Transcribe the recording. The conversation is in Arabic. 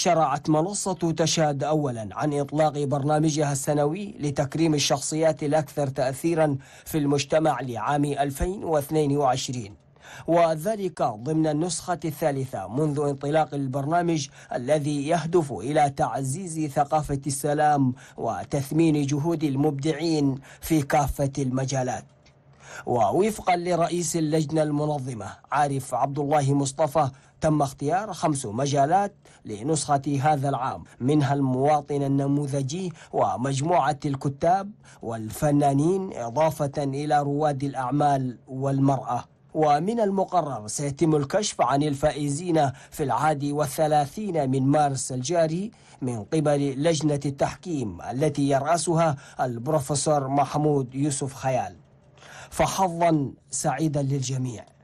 شرعت منصة تشاد أولا عن إطلاق برنامجها السنوي لتكريم الشخصيات الأكثر تأثيرا في المجتمع لعام 2022 وذلك ضمن النسخة الثالثة منذ انطلاق البرنامج الذي يهدف إلى تعزيز ثقافة السلام وتثمين جهود المبدعين في كافة المجالات ووفقا لرئيس اللجنة المنظمة عارف عبد الله مصطفى تم اختيار خمس مجالات لنسخة هذا العام منها المواطن النموذجي ومجموعة الكتاب والفنانين إضافة إلى رواد الأعمال والمرأة ومن المقرر سيتم الكشف عن الفائزين في العادي والثلاثين من مارس الجاري من قبل لجنة التحكيم التي يرأسها البروفيسور محمود يوسف خيال فحظا سعيدا للجميع